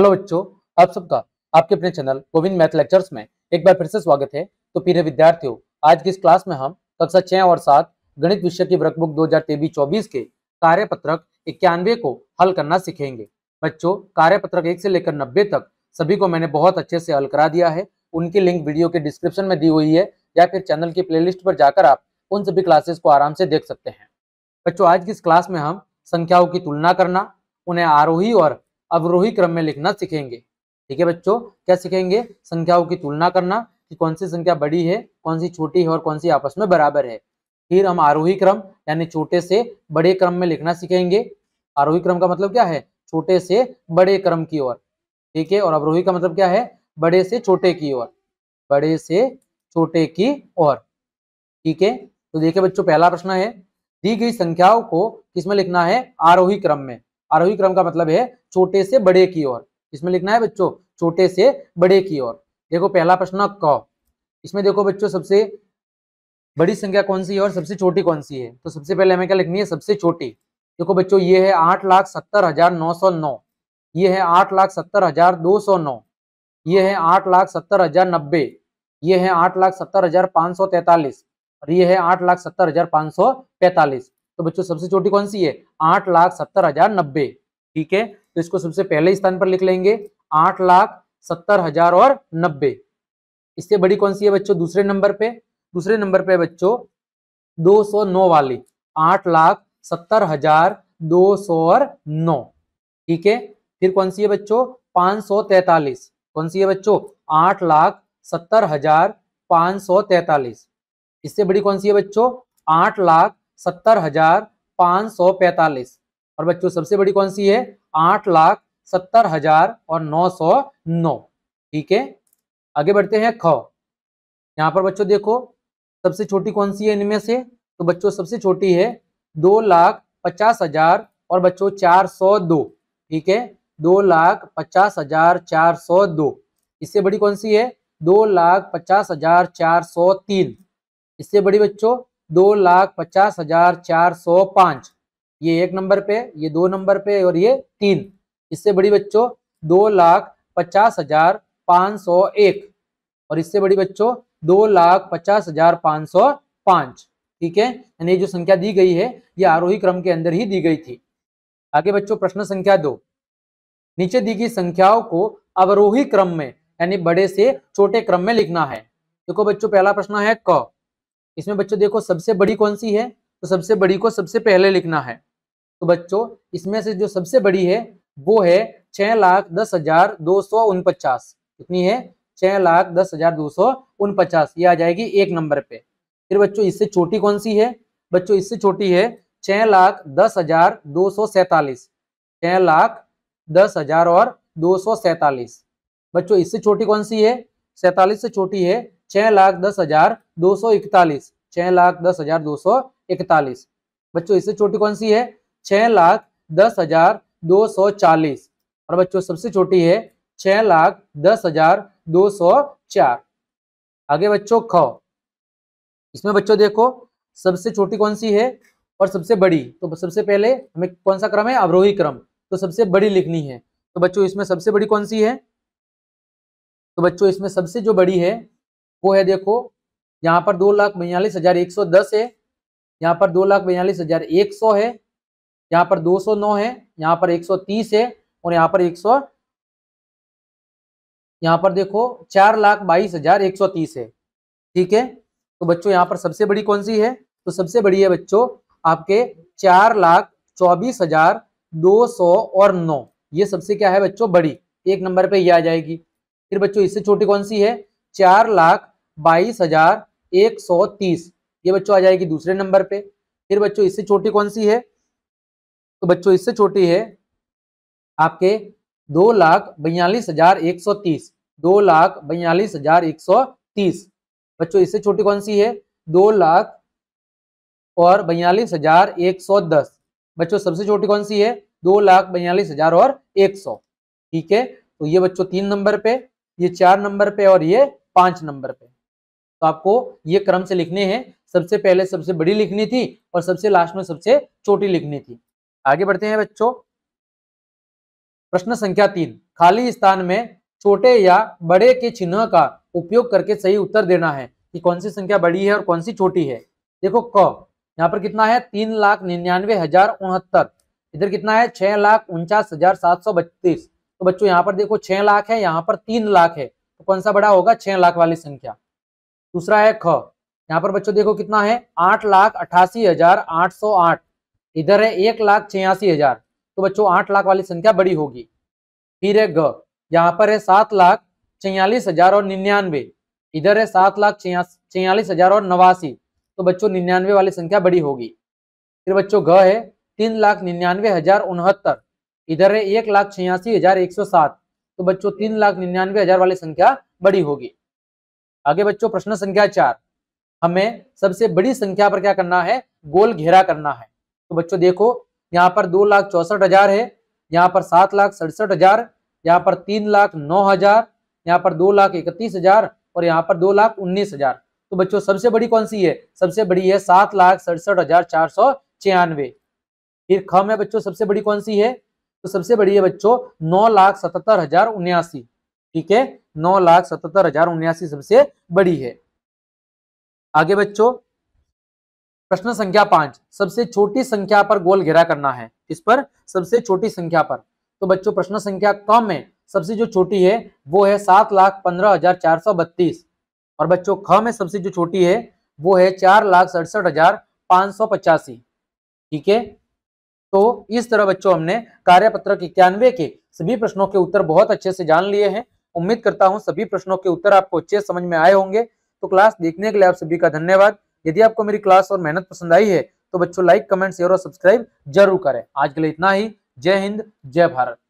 hello बच्चों आप सबका आपके अपने चैनल गोविंद मैथ लेक्चर्स में एक बार फिर से स्वागत है तो फिर विद्यार्थियों आज की इस क्लास में हम कक्षा छह और सात गणित विषय की बुक दो हजार तेईस चौबीस के इक्यानवे को हल करना सीखेंगे बच्चों कार्य पत्रक एक से लेकर नब्बे तक सभी को मैंने बहुत अच्छे से हल करा दिया है उनकी लिंक वीडियो के डिस्क्रिप्शन में दी हुई है या फिर चैनल की प्लेलिस्ट पर जाकर आप उन सभी क्लासेस को आराम से देख सकते हैं बच्चों आज की इस क्लास में हम संख्याओं की तुलना करना उन्हें आरोही और अवरोही क्रम में लिखना सीखेंगे ठीक है बच्चों क्या सीखेंगे संख्याओं की तुलना करना कि कौन सी संख्या बड़ी है कौन सी छोटी है और कौन सी आपस में बराबर है फिर हम आरोही क्रम यानी छोटे से बड़े क्रम में लिखना सीखेंगे आरोही क्रम का मतलब क्या है छोटे से बड़े क्रम की ओर ठीक है और अवरोही का मतलब क्या है बड़े से छोटे की ओर बड़े से छोटे की ओर ठीक है तो देखिए बच्चों पहला प्रश्न है दी गई संख्याओं को किसमें लिखना है आरोही क्रम में आरोही क्रम का मतलब है छोटे से बड़े की ओर इसमें लिखना है बच्चों छोटे से बड़े की ओर देखो पहला प्रश्न क इसमें देखो बच्चों सबसे बड़ी संख्या कौन सी है और सबसे छोटी कौन सी है तो सबसे पहले हमें क्या लिखनी है सबसे छोटी देखो बच्चों ये है आठ लाख सत्तर हजार नौ सौ नौ ये है आठ लाख सत्तर हजार दो सौ नौ ये है आठ लाख सत्तर हजार नब्बे ये है आठ लाख सत्तर हजार पाँच सौ तैतालीस और ये है आठ लाख सत्तर हजार पाँच सौ पैंतालीस तो बच्चों सबसे छोटी कौन सी है आठ लाख सत्तर हजार नब्बे ठीक है तो इसको सबसे पहले स्थान पर लिख लेंगे आठ लाख सत्तर हजार और नब्बे इससे बड़ी कौन सी है बच्चों दूसरे नंबर पे दूसरे नंबर पे बच्चों दो सौ नौ वाली आठ लाख सत्तर हजार दो सौ और नौ ठीक है फिर कौन सी है बच्चों पांच सौ तैतालीस कौन सी है बच्चों आठ लाख सत्तर हजार पांच सौ तैतालीस इससे बड़ी कौन सी है बच्चों आठ लाख सत्तर हजार पाँच सौ पैंतालीस और बच्चों सबसे बड़ी कौन सी है आठ लाख सत्तर हजार और नौ सौ नौ ठीक है आगे बढ़ते हैं ख यहाँ पर बच्चों देखो सबसे छोटी कौन सी है इनमें से तो बच्चों सबसे छोटी है दो लाख पचास हजार और बच्चों चार सौ दो ठीक है दो लाख पचास हजार चार सौ दो इससे बड़ी कौन सी है दो लाख पचास हजार चार सौ तीन इससे बड़ी बच्चों दो लाख पचास हजार चार सौ पांच ये एक नंबर पे ये दो नंबर पे और ये तीन इससे बड़ी बच्चों दो लाख पचास हजार पांच सौ एक और इससे बड़ी बच्चों दो लाख पचास हजार पांच सौ पांच ठीक है यानी जो संख्या दी गई है ये आरोही क्रम के अंदर ही दी गई थी आगे बच्चों प्रश्न संख्या दो नीचे दी गई संख्याओं को अवरोही क्रम में यानी बड़े से छोटे क्रम में लिखना है देखो बच्चों पहला प्रश्न है क इसमें बच्चों देखो सबसे बड़ी कौन सी है तो सबसे बड़ी को सबसे पहले लिखना है तो बच्चों इसमें से जो सबसे बड़ी है वो है छह लाख दस हजार दो सौ उनपचास कितनी है छह लाख दस हजार दो सौ उनपचास ये आ जाएगी एक नंबर पे फिर बच्चों इससे छोटी कौन सी है बच्चों इससे छोटी है छह लाख दस हजार दो सौ सैतालीस छह लाख दस हजार और दो सौ सैतालीस बच्चों इससे छोटी कौन सी है सैतालीस से छोटी है छह लाख दस हजार दो सौ इकतालीस छह लाख दस हजार दो सौ इकतालीस बच्चों इससे छोटी कौन सी है छह लाख दस हजार दो सौ चालीस और बच्चों सबसे छोटी है छह लाख दस हजार दो सौ चार आगे बच्चों ख इसमें बच्चों देखो सबसे छोटी कौन सी है और सबसे बड़ी तो सबसे पहले हमें कौन सा क्रम है अवरोही क्रम तो सबसे बड़ी लिखनी है तो बच्चों इसमें सबसे बड़ी कौन सी है तो बच्चों इसमें सबसे जो बड़ी है वो है देखो यहाँ पर दो लाख बयालीस हजार एक सौ दस है यहाँ पर दो लाख बयालीस हजार एक सौ है यहाँ पर दो सौ नौ है यहाँ पर एक सौ तीस है और यहाँ पर एक सौ यहाँ पर देखो चार लाख बाईस हजार एक सौ तीस है ठीक है तो बच्चों यहाँ पर सबसे बड़ी कौन सी है तो सबसे बड़ी है बच्चों आपके चार लाख चौबीस हजार दो सौ और नौ ये सबसे क्या है बच्चों बड़ी एक नंबर पे ये आ जाएगी फिर बच्चों इससे छोटी कौन सी है चार लाख बाईस हजार एक सौ तीस ये बच्चों आ जाएगी दूसरे नंबर पे फिर बच्चों इससे छोटी कौन सी है तो बच्चों इससे छोटी है आपके दो लाख बयालीस हजार एक सौ तीस दो लाख बयालीस हजार एक सौ तीस बच्चों इससे छोटी कौन सी है दो लाख और बयालीस हजार एक सौ दस बच्चों सबसे छोटी कौन सी है दो लाख बयालीस हजार और एक सौ ठीक है तो ये बच्चों तीन नंबर पे ये चार नंबर पे और ये पांच नंबर पे तो आपको ये क्रम से लिखने हैं सबसे पहले सबसे बड़ी लिखनी थी और सबसे लास्ट में सबसे छोटी लिखनी थी आगे बढ़ते हैं बच्चों प्रश्न संख्या तीन खाली स्थान में छोटे या बड़े के चिन्ह का उपयोग करके सही उत्तर देना है कि कौन सी संख्या बड़ी है और कौन सी छोटी है देखो क यहाँ पर कितना है तीन लाख निन्यानवे हजार उनहत्तर इधर कितना है छह लाख उनचास हजार सात सौ बत्तीस तो बच्चों यहाँ पर देखो छह लाख है यहाँ पर तीन लाख है तो कौन सा बड़ा होगा छह लाख वाली संख्या दूसरा है ख यहाँ पर बच्चों देखो कितना है आठ लाख अठासी हजार आठ सौ आठ इधर है एक लाख छियासी हजार तो बच्चों आठ लाख वाली संख्या बड़ी होगी फिर है ग यहाँ पर है सात लाख छियालीस हजार और निन्यानवे इधर है सात लाख छियालीस हजार और नवासी तो बच्चों निन्यानवे वाली संख्या बड़ी होगी फिर बच्चों घ है तीन लाख निन्यानवे हजार उनहत्तर इधर है एक लाख छियासी हजार एक सौ सात तो बच्चों तीन लाख निन्यानवे हजार वाली संख्या बड़ी होगी आगे बच्चों प्रश्न संख्या चार हमें सबसे बड़ी संख्या पर क्या करना है गोल घेरा करना है तो बच्चों देखो यहाँ पर दो लाख चौसठ हजार है यहाँ पर सात लाख सड़सठ हजार यहाँ पर तीन लाख नौ हजार यहाँ पर दो लाख इकतीस हजार और यहाँ पर दो लाख उन्नीस हजार तो बच्चों सबसे बड़ी कौन सी है सबसे बड़ी है सात लाख सड़सठ हजार चार सौ छियानवे फिर ख में बच्चों सबसे बड़ी कौन सी है तो सबसे बड़ी है बच्चों नौ लाख सतहत्तर हजार उन्यासी ठीक है नौ लाख सतहत्तर हजार उन्यासी सबसे बड़ी है आगे बच्चों प्रश्न संख्या पांच सबसे छोटी संख्या पर गोल घेरा करना है इस पर सबसे छोटी संख्या पर तो बच्चों प्रश्न संख्या कम में सबसे जो छोटी है वो है सात लाख पंद्रह हजार चार सौ बत्तीस और बच्चों ख में सबसे जो छोटी है वो है चार लाख सड़सठ हजार पांच सौ पचासी ठीक है तो इस तरह बच्चों हमने कार्यपत्रक इक्यानवे के सभी प्रश्नों के उत्तर बहुत अच्छे से जान लिए हैं उम्मीद करता हूँ सभी प्रश्नों के उत्तर आपको अच्छे समझ में आए होंगे तो क्लास देखने के लिए आप सभी का धन्यवाद यदि आपको मेरी क्लास और मेहनत पसंद आई है तो बच्चों लाइक कमेंट शेयर और सब्सक्राइब जरूर करें आज के लिए इतना ही जय हिंद जय भारत